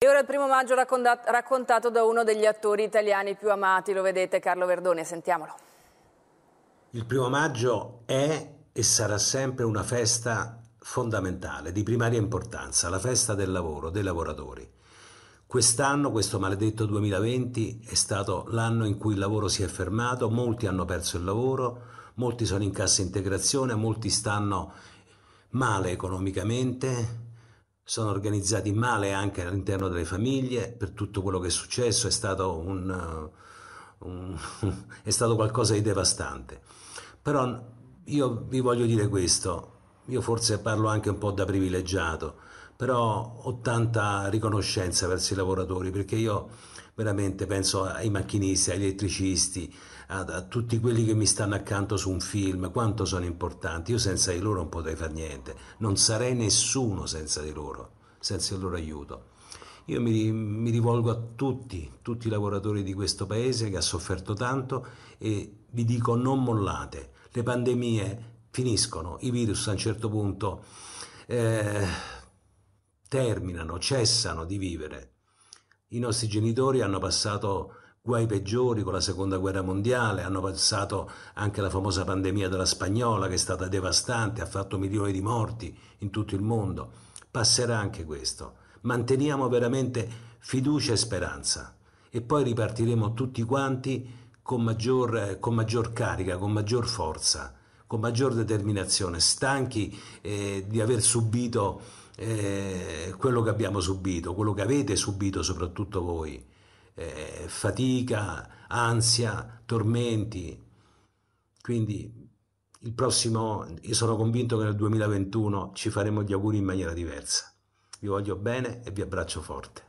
E ora il primo maggio raccontato da uno degli attori italiani più amati, lo vedete Carlo Verdone, sentiamolo. Il primo maggio è e sarà sempre una festa fondamentale, di primaria importanza, la festa del lavoro, dei lavoratori. Quest'anno, questo maledetto 2020, è stato l'anno in cui il lavoro si è fermato, molti hanno perso il lavoro, molti sono in cassa integrazione, molti stanno male economicamente, sono organizzati male anche all'interno delle famiglie per tutto quello che è successo, è stato, un, eh, un, è stato qualcosa di devastante. Però io vi voglio dire questo, io forse parlo anche un po' da privilegiato, però ho tanta riconoscenza verso i lavoratori perché io veramente penso ai macchinisti, agli elettricisti, a, a, tutti quelli che mi stanno accanto su un film, quanto sono importanti. Io senza di loro non potrei fare niente, non sarei nessuno senza di loro, senza il loro aiuto. Io mi, mi rivolgo a tutti, tutti i lavoratori di questo paese che ha sofferto tanto e vi dico non mollate, le pandemie finiscono, i virus a un certo punto... Eh, terminano, cessano di vivere. I nostri genitori hanno passato guai peggiori con la seconda guerra mondiale, hanno passato anche la famosa pandemia della spagnola che è stata devastante, ha fatto milioni di morti in tutto il mondo. Passerà anche questo. Manteniamo veramente fiducia e speranza e poi ripartiremo tutti quanti con maggior, con maggior carica, con maggior forza, con maggior determinazione, stanchi eh, di aver subito eh, quello che abbiamo subito, quello che avete subito soprattutto voi, eh, fatica, ansia, tormenti. Quindi il prossimo, io sono convinto che nel 2021 ci faremo gli auguri in maniera diversa. Vi voglio bene e vi abbraccio forte.